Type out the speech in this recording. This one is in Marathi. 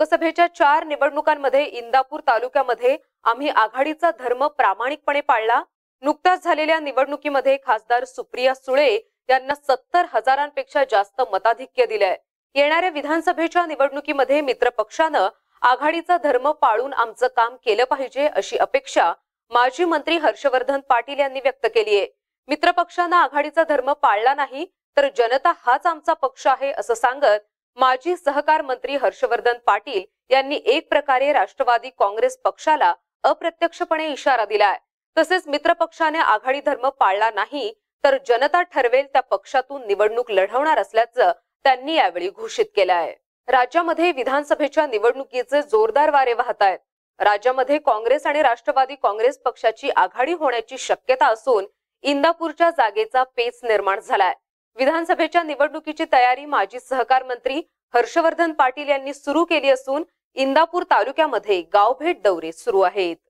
लोकसभेच्या चार निवडणुकांमध्ये इंदापूर तालुक्यामध्ये आम्ही आघाडीचा धर्म प्रामाणिकपणे पाळला नुकत्याच झालेल्या निवडणुकीमध्ये खासदार सुप्रिया सुळे यांना सत्तर हजारांपेक्षा जास्त मताधिक्य दिलंय येणाऱ्या विधानसभेच्या निवडणुकीमध्ये मित्र आघाडीचा धर्म पाळून आमचं काम केलं पाहिजे अशी अपेक्षा माजी मंत्री हर्षवर्धन पाटील यांनी व्यक्त केली आहे मित्र आघाडीचा धर्म पाळला नाही तर जनता हाच आमचा पक्ष आहे असं सांगत माजी सहकार मंत्री हर्षवर्धन पाटील यांनी एक प्रकारे राष्ट्रवादी काँग्रेस पक्षाला अप्रत्यक्षपणे इशारा दिलाय तसेच मित्र पक्षाने आघाडी धर्म पाळला नाही तर जनता ठरवेल त्या पक्षातून निवडणूक लढवणार असल्याचं त्यांनी यावेळी घोषित केलं आहे राज्यामध्ये विधानसभेच्या निवडणुकीचे जोरदार वारे वाहत आहेत राज्यामध्ये काँग्रेस आणि राष्ट्रवादी काँग्रेस पक्षाची आघाडी होण्याची शक्यता असून इंदापूरच्या जागेचा पेच निर्माण झालाय विधानसभेच्या निवडणुकीची तयारी माजी सहकार मंत्री हर्षवर्धन पाटील यांनी सुरू केली असून इंदापूर तालुक्यामध्ये गावभेट दौरे सुरू आहेत